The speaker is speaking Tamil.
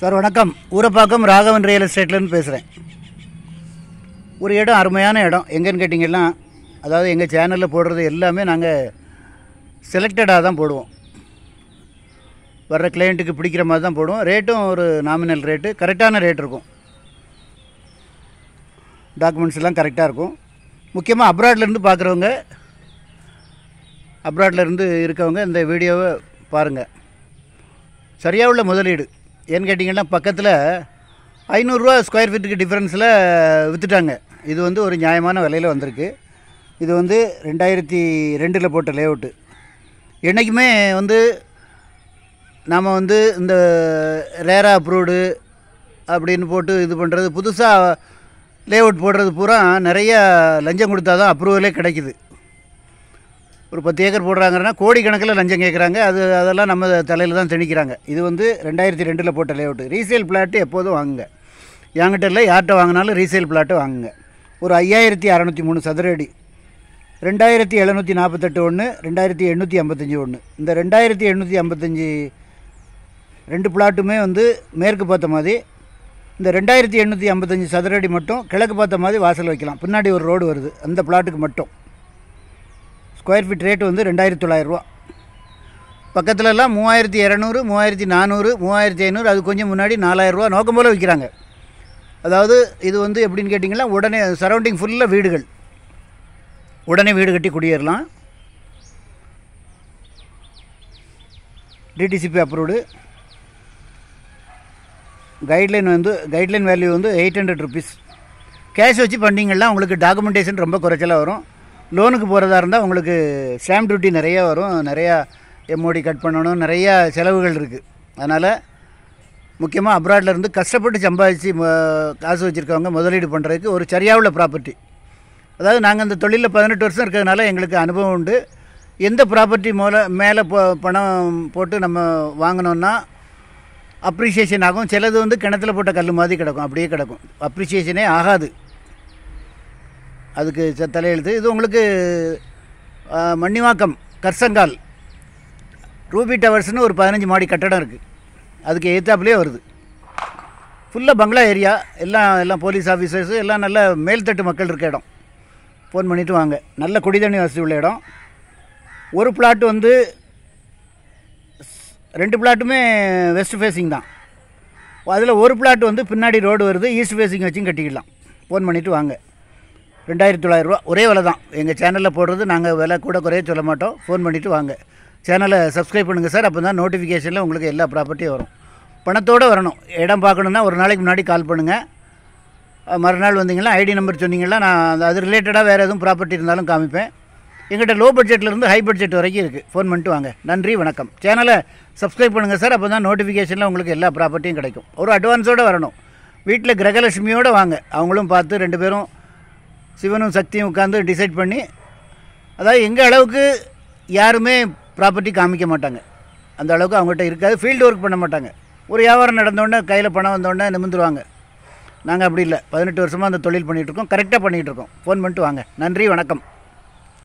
சார் வணக்கம் ஊரப்பாக்கம் ராகவன் ரியல் எஸ்டேட்லேருந்து பேசுகிறேன் ஒரு இடம் அருமையான இடம் எங்கேன்னு கேட்டிங்கன்னா அதாவது எங்கள் சேனலில் போடுறது எல்லாமே நாங்கள் செலக்டடாக தான் போடுவோம் வர்ற கிளையண்ட்டுக்கு பிடிக்கிற மாதிரி தான் போடுவோம் ரேட்டும் ஒரு நாமினல் ரேட்டு கரெக்டான ரேட் இருக்கும் டாக்குமெண்ட்ஸ் எல்லாம் கரெக்டாக இருக்கும் முக்கியமாக அப்ராட்லேருந்து பார்க்குறவங்க அப்ராட்லேருந்து இருக்கவங்க இந்த வீடியோவை பாருங்கள் சரியாக உள்ள முதலீடு ஏன்னு கேட்டிங்கன்னா பக்கத்தில் ஐநூறுரூவா ஸ்கொயர் ஃபீட்டுக்கு டிஃப்ரென்ஸில் விற்றுட்டாங்க இது வந்து ஒரு நியாயமான விலையில் வந்திருக்கு இது வந்து ரெண்டாயிரத்தி ரெண்டில் போட்ட லே அவுட்டு என்றைக்குமே வந்து நாம் வந்து இந்த ரேரா அப்ரூவ்டு அப்படின்னு போட்டு இது பண்ணுறது புதுசாக லே அவுட் போடுறது பூரா நிறையா லஞ்சம் கொடுத்தா தான் அப்ரூவலே கிடைக்கிது ஒரு பத்து ஏக்கர் போடுறாங்கன்னா கோடிக்கணக்கில் லஞ்சம் கேட்குறாங்க அது அதெல்லாம் நம்ம தலையில் தான் திணிக்கிறாங்க இது வந்து ரெண்டாயிரத்தி ரெண்டில் போட்ட லேஅவுட் ரீசேல் பிளாட்டு எப்போதும் வாங்குங்க என்கிட்ட இல்லை யார்கிட்ட வாங்கினாலும் ரீசேல் பிளாட்டு வாங்குங்க ஒரு ஐயாயிரத்தி அறநூற்றி மூணு சதுர அடி ரெண்டாயிரத்தி எழுநூற்றி நாற்பத்தெட்டு ஒன்று ரெண்டாயிரத்தி எண்ணூற்றி ஐம்பத்தஞ்சு ஒன்று இந்த ரெண்டாயிரத்தி எண்ணூற்றி ஐம்பத்தஞ்சு ரெண்டு பிளாட்டுமே வந்து மேற்கு பார்த்த மாதிரி இந்த ரெண்டாயிரத்தி எண்ணூற்றி ஐம்பத்தஞ்சு சதுரடி மட்டும் கிழக்கு பார்த்த மாதிரி வாசல் வைக்கலாம் பின்னாடி ஒரு ரோடு வருது அந்த பிளாட்டுக்கு மட்டும் ஸ்கொயர் ஃபீட் ரேட்டு வந்து ரெண்டாயிரத்தி தொள்ளாயிரரூவா பக்கத்துலலாம் மூவாயிரத்தி இரநூறு மூவாயிரத்தி நானூறு மூவாயிரத்தி ஐநூறு அது கொஞ்சம் முன்னாடி நாலாயிரரூவா நோக்கம் போல் விற்கிறாங்க அதாவது இது வந்து எப்படின்னு கேட்டிங்கன்னா உடனே சரௌண்டிங் ஃபுல்லாக வீடுகள் உடனே வீடு கட்டி குடியேறலாம் டிடிசிபி அப்ரூவ்டு கைட்லைன் வந்து கைட்லைன் வேல்யூ வந்து எயிட் ஹண்ட்ரட் ருபீஸ் கேஷ் வச்சு பண்ணிங்கன்னா உங்களுக்கு டாக்குமெண்டேஷன் ரொம்ப குறைச்சலாக வரும் லோனுக்கு போகிறதா இருந்தால் உங்களுக்கு ஸ்டாம்ப் டியூட்டி நிறையா வரும் நிறையா எம்ஓடி கட் பண்ணணும் நிறையா செலவுகள் இருக்குது அதனால் முக்கியமாக அப்ராடில் இருந்து கஷ்டப்பட்டு சம்பாதிச்சு காசு வச்சுருக்கவங்க முதலீடு பண்ணுறதுக்கு ஒரு சரியாக உள்ள ப்ராப்பர்ட்டி அதாவது நாங்கள் அந்த தொழிலில் பதினெட்டு வருஷம் இருக்கிறதுனால எங்களுக்கு அனுபவம் உண்டு எந்த ப்ராப்பர்ட்டி மூல மேலே போ பணம் போட்டு நம்ம வாங்கினோன்னா அப்ரிசியேஷன் ஆகும் சிலது வந்து கிணத்துல போட்ட கல் மாதிரி கிடக்கும் அப்படியே கிடக்கும் அப்ரிசியேஷனே ஆகாது அதுக்கு தலையெழுத்து இது உங்களுக்கு மன்னிவாக்கம் கர்சங்கால் ரூபி டவர்ஸ்னு ஒரு பதினஞ்சு மாடி கட்டடம் இருக்குது அதுக்கு ஏத்தாப்புலேயே வருது ஃபுல்லாக பங்களா ஏரியா எல்லாம் எல்லாம் போலீஸ் ஆஃபீஸர்ஸு எல்லாம் நல்ல மேல்தட்டு மக்கள் இருக்க இடம் ஃபோன் பண்ணிவிட்டு வாங்க நல்ல குடி தண்ணி வசதி உள்ள இடம் ஒரு பிளாட் வந்து ரெண்டு பிளாட்டுமே வெஸ்ட் ஃபேஸிங் தான் அதில் ஒரு பிளாட் வந்து பின்னாடி ரோடு வருது ஈஸ்ட் ஃபேஸிங் வச்சும் கட்டிக்கலாம் ஃபோன் பண்ணிவிட்டு வாங்க ரெண்டாயிரத்தி தொள்ளாயிரரூவா ஒரே விலை தான் எங்கள் சேனலில் போடுறது நாங்கள் விலை கூட குறைய சொல்ல மாட்டோம் ஃபோன் பண்ணிவிட்டு வாங்க சேனலை சப்ஸ்கிரைப் பண்ணுங்கள் சார் அப்போ தான் நோட்டிஃபிகேஷனில் உங்களுக்கு எல்லா ப்ராப்பர்ட்டியும் வரும் பணத்தோடு வரணும் இடம் பார்க்கணுன்னா ஒரு நாளைக்கு முன்னாடி கால் பண்ணுங்கள் மறுநாள் வந்தீங்கன்னா ஐடி நம்பர் சொன்னீங்கன்னா நான் அது ரிலேட்டடாக வேறு எதுவும் ப்ராப்பர்ட்டி இருந்தாலும் காமிப்பேன் எங்கிட்ட லோ பட்ஜெட்லேருந்து ஹை பட்ஜெட் வரைக்கும் இருக்குது ஃபோன் பண்ணிட்டு வாங்க நன்றி வணக்கம் சேனலை சப்ஸ்கிரைப் பண்ணுங்கள் சார் அப்போ தான் நோட்டிஃபிகேஷனில் உங்களுக்கு எல்லா ப்ராப்பர்ட்டியும் கிடைக்கும் ஒரு அட்வான்ஸோடு வரணும் வீட்டில் கிரகலட்சுமியோடு வாங்க அவங்களும் பார்த்து ரெண்டு பேரும் சிவனும் சக்தியும் உட்காந்து டிசைட் பண்ணி அதாவது எங்கள் அளவுக்கு யாருமே ப்ராப்பர்ட்டி காமிக்க மாட்டாங்க அந்த அளவுக்கு அவங்ககிட்ட இருக்காது ஃபீல்டு ஒர்க் பண்ண மாட்டாங்க ஒரு வியாபாரம் நடந்தோடனே கையில் பணம் வந்தோடனே நிமிந்துருவாங்க நாங்கள் அப்படி இல்லை பதினெட்டு வருஷமாக அந்த தொழில் பண்ணிகிட்ருக்கோம் கரெக்டாக பண்ணிகிட்ருக்கோம் ஃபோன் பண்ணிட்டு வாங்க நன்றி வணக்கம்